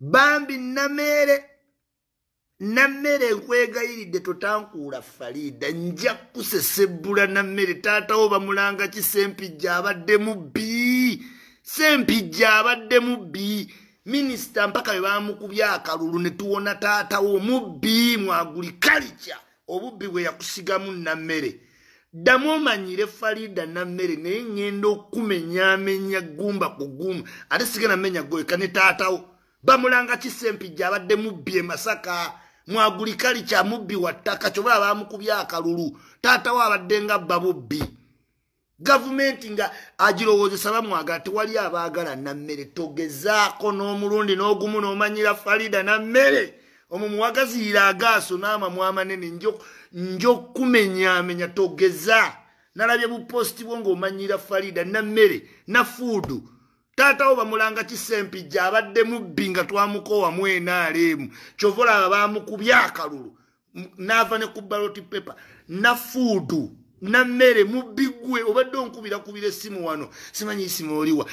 bambi nameere nammere nkwegayiridde totankuula faliida nja kusesebbula nammere taatawo bamulanga ki sempijja abadde mu bbi sempijja abadde mu bbi minisita mpaka bwe bamukubya akalulu ne tuwona taatawo mu bbi mwaguli kalica obubbi bwe yakusigamu nammere ddamu omanyire faliida nammere naye ngenda okumenyamenya gumba ku gumba ate sigena menya gweka ne taatawo bamulanga kisempijja abadde mubbi emasaka mwagulikali kya mubbi wattaka kyobala bamukubya akalulu taatawo abadde nga bba bubbi gavumenti nga agirowoozesa bamwagala tewali abaagala nammere togezaako n'omulundi n'ogumu n'omanyira falida nammere omwo muwagaziira agaaso n'amamu amanene njokumenyamenya togeza nalabye buposti bwo ng'omanyira falida nammere nafuudu na taata wo bamulanga kisempijja abadde mubbi nga twamukoowa mu enaaleemu kyovola aba bamukubya akalulu naava ne ku baloti pepa na fuudu nammere mubbigwe obadde onkubira kubira essimu wano simanyi isimu oliwa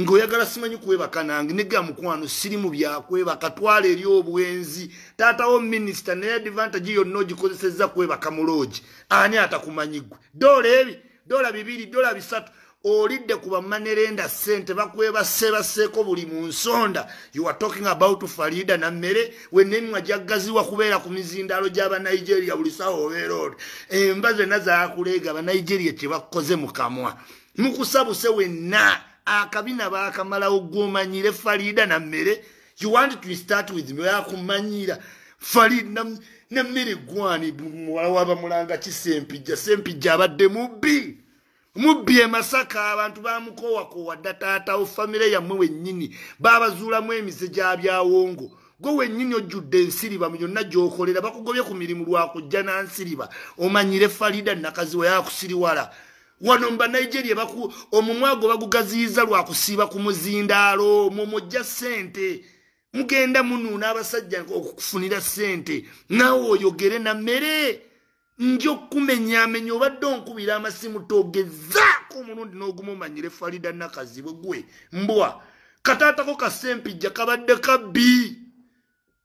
ngaoyagala simanyi kwebaka nange nega mukwano sirimu byakwebaka twala eri obwenzi taatawo minisita naye advantage yonna ogikozesezza kwebaka mulogi ani atakumanyigwe doola ebi doola bibiri doola bisatu olidde ku bamanerenda ssente bakwebaseebaseeko buli mu nsonda you are talking about farida na mmere wenemimwa jaggaziwa kubeera ku mizindaalo gy'abanigeria buli saawa obeera oti emba zenna zaakuleega banigeria kye bakkoze mu kamwa mukusabuse wenna akabina baakamalawo gwomanyire farida na mmere you want to start with me yakumanyira farida nammere gwani muwala wabamulanga kisempijja sempijja abadde mubbi mubbi emasaka abantu bamukowakowadda taatawo famire yammwe wennyini babazuulamu emize gyabyawongo gwe wennyini ojjudde ensiriba mu yonna gyokolera bakugobye ku mirimu lwakujja nansiriba omanyire falida nakazi we yakusiriwala wano mu banigeria omumwago bagugaziyiza lwakusiiba ku muzindaalo mwo mujja ssente mugenda munuuna abasajja okukufunira ssente naawe oyogere nammere nja okkumenyaamenya obadde onkubira amasimu togezaako omulundi n'ogumumanyire falida nakazibwe gwe mbwa kataatako kasempijja kabadde kabbi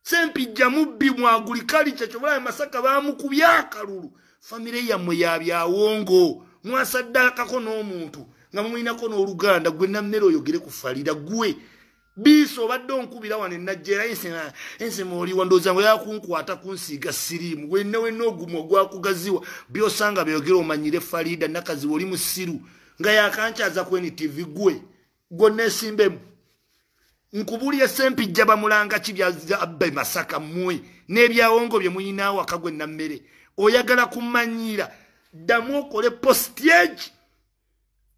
sempijja mubbi mwaguli kalica kyobulaba masaka baamukubya akalulu famire yammwe yabyawongo mwasaddakako n'omuntu nga mumwinako n'oluganda gwe nammere oyogere ku falida gwe biso obadde onkubira wano enajjaera ensema oliwa ndooza ngu yakunkwata kunsiiga siriimu wenna wenna ogumu ogwakugaziwa byosanga byogera omanyire falida nakaziwa oli musiru nga yakancaza kwen tv gwe gonesimbemu nkubulya sempijja bamulanga kibyabe masaka mmwe n'ebyawongo bye muyinaawaka gwe nammere oyagala kumanyira ddamu okole postage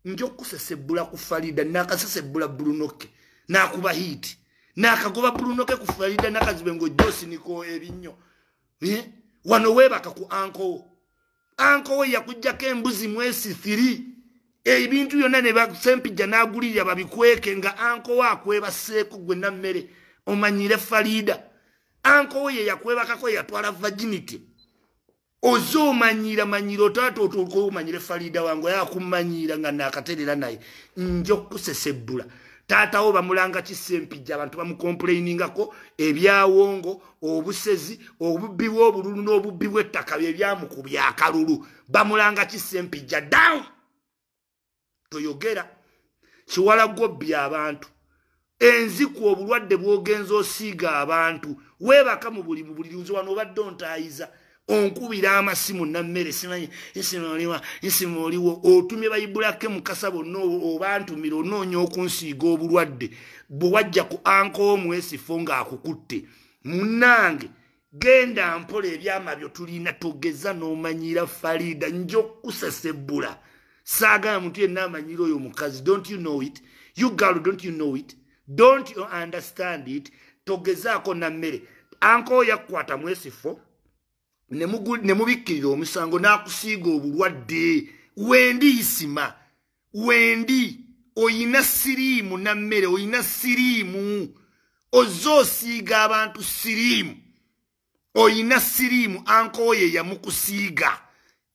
nja okusesebbula ku falida nakasesebbula brunoke nakuba hiti nakagoba buluno ke kufalida nakazibe ngo josi niko ebinyo eh? wano webaka ku anko anko we yakujjako embuzi mwesi thiri ebintu byonna nebasempijja n'agulirira babikweke nga ankowe akwebaseeko gwe nammere omanyire falida ankowe ye yakwebakako yeyatwala virginity oze omanyira manyira otaata otoolikoomanyire falida wange oyakummanyira nga nakaterera naye njaokukusesebbula taatawo bamulanga kisempijja abantu bamukomplainingako ebyawongo obusezi obubbi bwobululu n'obubbi bwettaka byebyamukubya akalulu bamulanga kisempijja down toyogera kiwala gobbi abantu enziku obulwadde bwogenza osiiga abantu webaka mu buli mubuli luzi wano obadde ontaayiza onkubira amasimu nammere simanyi esimu oliwa esimu oliwo otumye bayibulake mukasa bonna obantumire onoonya okunsiiga obulwadde bwewajja ku anka omwesifo ng'akukutte munnange genda mpola ebyama byo tulina togeza n'omanyira falida nja okkusesebbula saagala muntu yenna amanyira oyo mukazi don't you know it you girl don't you know it don't you understand it togezaako nammere anka oyo yakukwata mwesifo ne mubikkirira omusango n'akusiiga obulwadde wendi isima wendi oyina siriimu nammere oyina siriimu ozze osiiga abantu siriimu oyina siriimu ankoye yamukusiiga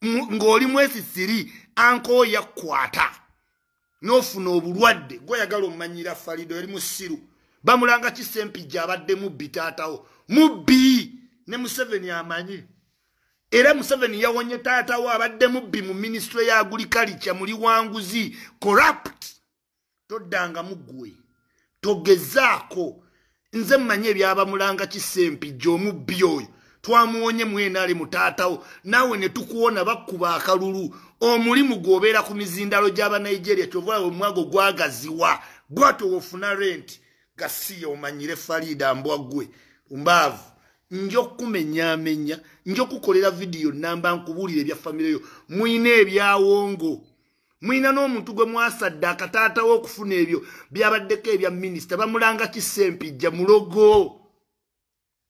ng'oli mwesisiri ankoye yakkwata n'ofuna obulwadde gweyagala omumanyira falido yali musiru bamulanga kisempijja abaddemubbi taatawo mubbi ne museveni amanyi era museveni yawonye taatawo abadde mubbi mu minisitule ya agulikalica muli wanguzi corrupt toddanga muggwe togezaako nze mmanyi ebyabamulanga kisempijja omubbi oyo twamuwonye mwena ali mutaatawo naawe ne tukuwona bakkuba akalulu omulimu gobeera ku mizindalo gy'abanigeria kyovulawe omwago gwagaziwa gwatowofuna renti gasiya omanyire faliida mbwaggwe umbaavu njo kumenyamenya njo kukolera video namba nkubulire bya family yo muine ebyawongo muina no omuntu gwe mwasadde akataata wo okufuna ebyo byabaddeko ebya minister bamulanga kisempi jja mulogo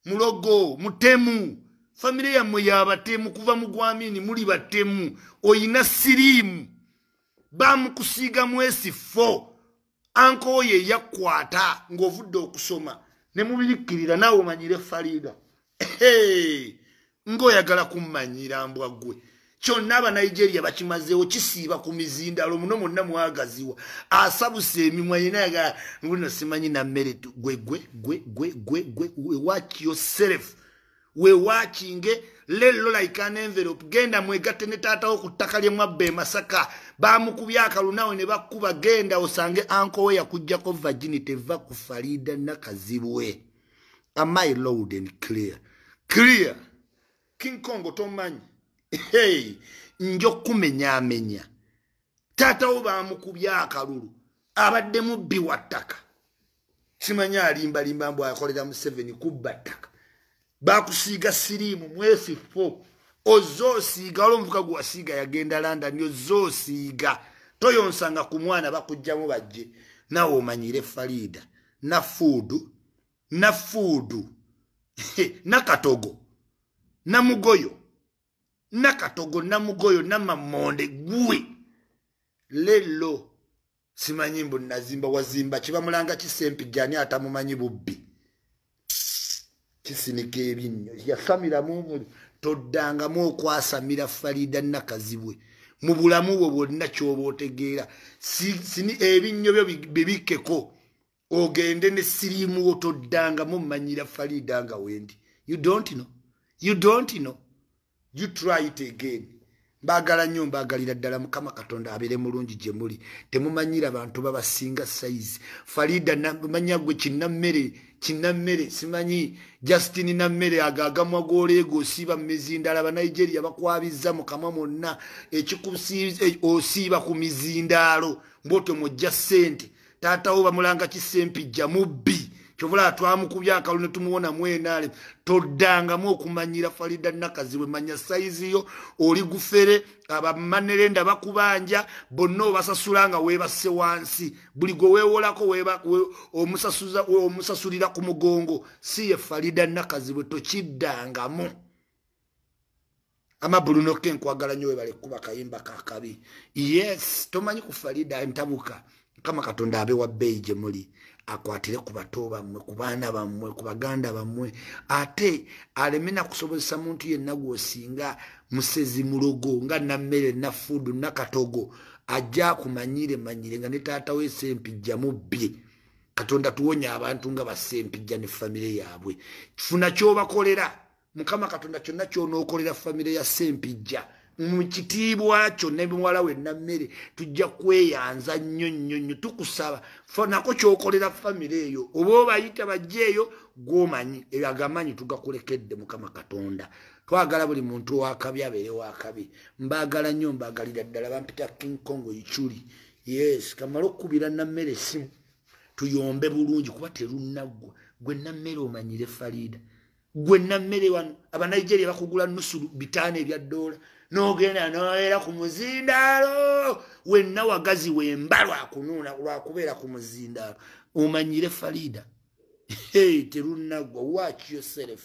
mulogo mutemu family yamwe yabatemu kuva mu gwamini muli batemu oyina sirimu bamukusiiga mwesifo anko ye yakwata ng'ovudde okusoma ne mubirikkirira naawe omanyire farida ngaoyagala kummanyira mbwa ggwe kyonna abanigeria bakimazeewo kisiiba ku mizindalo muno mwonna mwagaziwa asabusa emimwa yena yagala nguno simanyi nammere gwegwegwegwegwewakyoserf wewakinge lelo like an enverope genda mwegatte ne taatawo ku ttaka lye mwabba emasaka bamukubya akalunawe ne bakkuba genda osange ankowe yakugjako virginity eva ku farida nakazibwe amy lord and clear clear king kongo tomanyi hey njo kumenya amenya tata oba amukubya akalulu abadde mu biwattaka simanya alimba limba mbwa akolera mu 7 kubattaka bakusiga sirimu mwesi 4 ozo siga olomvuka gwasiga yagenda landa nyo zo siga toyonsanga ku mwana bakujjamu bajje nawe omanyire farida na food na food nakatogo namugoyo nakatogo namugoyo namamonde gwe lelo simanyi mbu nazimba wazimba kibamulanga kisempijani atamumanyi bubbi kisinika ebinnyo yasamiramu toddangamu okwasamira falida nakazibwe mu bulamu bwo bwonna kyoba otegeera ebinnyo byo bibikkeko ogende ne sirimu otoddangamu mmanyira farida nga wendi you don't know you don't know you try it again mbagala nnyo mbagalira ddala mukama katonda abeere mulungi gye muli temumanyira bantu babasinga saizi farida manya gwe kinnammere kinnammere simanyi justini nammere agagamwa gooleegaosiiba mumizindaala banigeria bakwabizza mukama mwonna ekikusi e, osiiba ku mizindaalo mbwotyo mwojja ssente taatawo bamulanga kisempijja mubbi kyovula atwamukubya akalo netumuwona mwenaale toddangamu okumanyira falida nakazibwe manya sayiziyo oli gufere abamanerenda bakubanja bonna obasasula nga webasse wansi buli gwe wewolako omusasulira ku mugongo si ye falida nakazibwe tokiddangamu amabulunoke nkwagala nyo webale kuba kayimba kakabi yes tomanyi ku falida ntabuka mukama katonda abe wa bbeeyi gye muli akwatire ku bato bammwe ku baana bammwe ku baganda bammwe ate aleme nakusobozesa muntu yenna gwosinga musezi mulogo nga nammere nafuudu nakatogo ajja akumanyire manyire nga ne taatawo esempijja mubbye katonda tuwonye abantu nga basempijja ne famire yaabwe funa kyobakolera mukama katonda kyonna kyonaokolera famire ya sempijja mukitiibwa kyo nebiwala wenammere tujja kweyanza nnyo nnyo nnyo tukusaba nako kyokolera famire eyo oba obayita bajjeeyo gomanyi agamanyi tugakulekedde mukama katonda twagala buli muntu wakabi abeere wakabi mbaagala nnyo mbaagalira ddala bampita king kong ikyuli yes kamala okkubira nammere simu tuyombe bulungi kuba terunaggwa gwe nammere omanyire farida gwenammere wano abanigeria bakugula nusulu bitaano ebya ddoola nogenda noera ku muzindaalo wenna wagazi wemba lwakunuuna lwakubeera ku muzindaalo omanyire farida terunaggwa wakiyo selefu